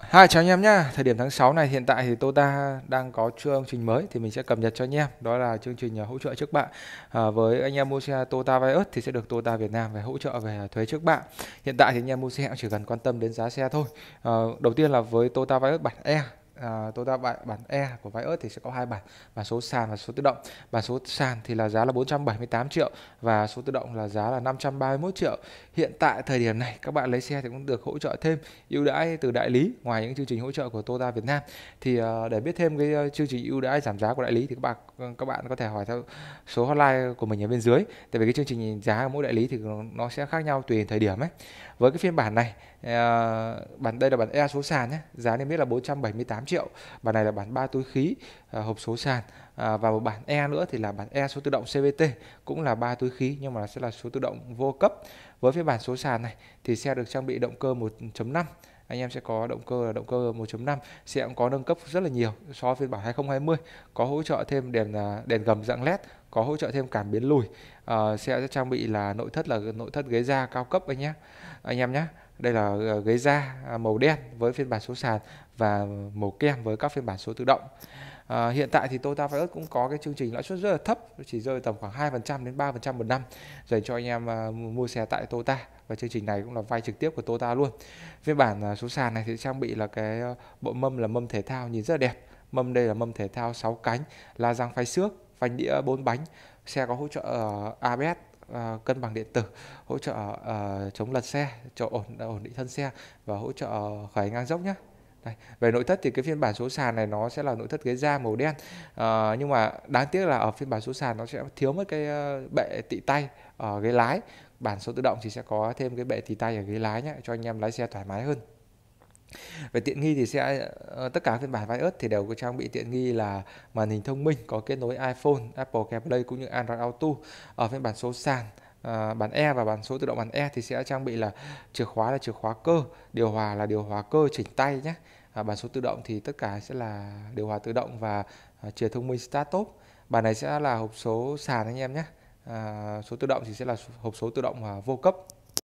Hai chào anh em nhá Thời điểm tháng 6 này hiện tại thì Tota đang có chương trình mới thì mình sẽ cập nhật cho anh em. Đó là chương trình à, hỗ trợ trước bạn À, với anh em mua xe Tota Vios thì sẽ được Tota Việt Nam về hỗ trợ về thuế trước bạn Hiện tại thì anh em mua xe chỉ cần quan tâm đến giá xe thôi. À, đầu tiên là với Tota Vios bản E à, tối đa bản, bản E của Vai ớt thì sẽ có hai bản bản số sàn và số tự động bản số sàn thì là giá là 478 triệu và số tự động là giá là 531 triệu hiện tại thời điểm này các bạn lấy xe thì cũng được hỗ trợ thêm ưu đãi từ đại lý ngoài những chương trình hỗ trợ của Toyota Việt Nam thì à, để biết thêm cái ờ, chương trình ưu đãi giảm giá của đại lý thì các bạn ờ, các bạn có thể hỏi theo số hotline của mình ở bên dưới tại vì cái chương trình giá của mỗi đại lý thì nó sẽ khác nhau tùy thời điểm ấy với cái phiên bản này à, bản đây là bản E số sàn nhé giá niêm biết là 478 triệu bản này là bản ba túi khí à, hộp số sàn à, và một bản E nữa thì là bản E số tự động CVT cũng là ba túi khí nhưng mà sẽ là số tự động vô cấp với phiên bản số sàn này thì xe được trang bị động cơ 1.5 anh em sẽ có động cơ là động cơ 1.5 sẽ có nâng cấp rất là nhiều so với phiên bản 2020 có hỗ trợ thêm đèn à, đèn gầm dạng led có hỗ trợ thêm cảm biến lùi à, xe sẽ trang bị là nội thất là nội thất ghế da cao cấp anh nhé anh em nhé đây là ờ, ghế da à, màu đen với phiên bản số sàn và màu kem với các phiên bản số tự động à, hiện tại thì Toyota Vios cũng có cái chương trình lãi suất rất là thấp chỉ rơi tầm khoảng 2% đến 3% một năm dành cho anh em ờ, mua xe tại Toyota và chương trình này cũng là vay trực tiếp của Toyota luôn phiên bản số sàn này thì trang bị là cái bộ mâm là mâm thể thao nhìn rất là đẹp mâm đây là mâm thể thao 6 cánh la răng phay xước phanh đĩa 4 bánh xe có hỗ trợ ABS À, cân bằng điện tử hỗ trợ uh, chống lật xe cho ổn à, ổn định thân xe và hỗ trợ khởi ngang dốc nhé đây. Về nội thất thì cái phiên bản số sàn này nó sẽ là nội thất ghế da màu đen à, Nhưng mà đáng tiếc là ở phiên bản số sàn nó sẽ thiếu mất cái bệ tị tay ở ghế lái Bản số tự động thì sẽ có thêm cái bệ tì tay ở ghế lái nhé Cho anh em lái xe thoải mái hơn về tiện nghi thì sẽ ờ, tất cả phiên bản iOS thì đều có trang bị tiện nghi là màn hình thông minh có kết nối iPhone, Apple CarPlay cũng như Android Auto ở phiên bản số sàn ờ, bản E và bản số tự động bản E thì sẽ trang bị là chìa khóa là chìa khóa cơ, điều hòa là điều hòa cơ chỉnh tay nhé. bản số tự động thì tất cả sẽ là điều hòa tự động và ờ, chìa thông minh start top. Bản này sẽ là hộp số sàn anh em nhé. À, số tự động thì sẽ là hộp số tự động và vô cấp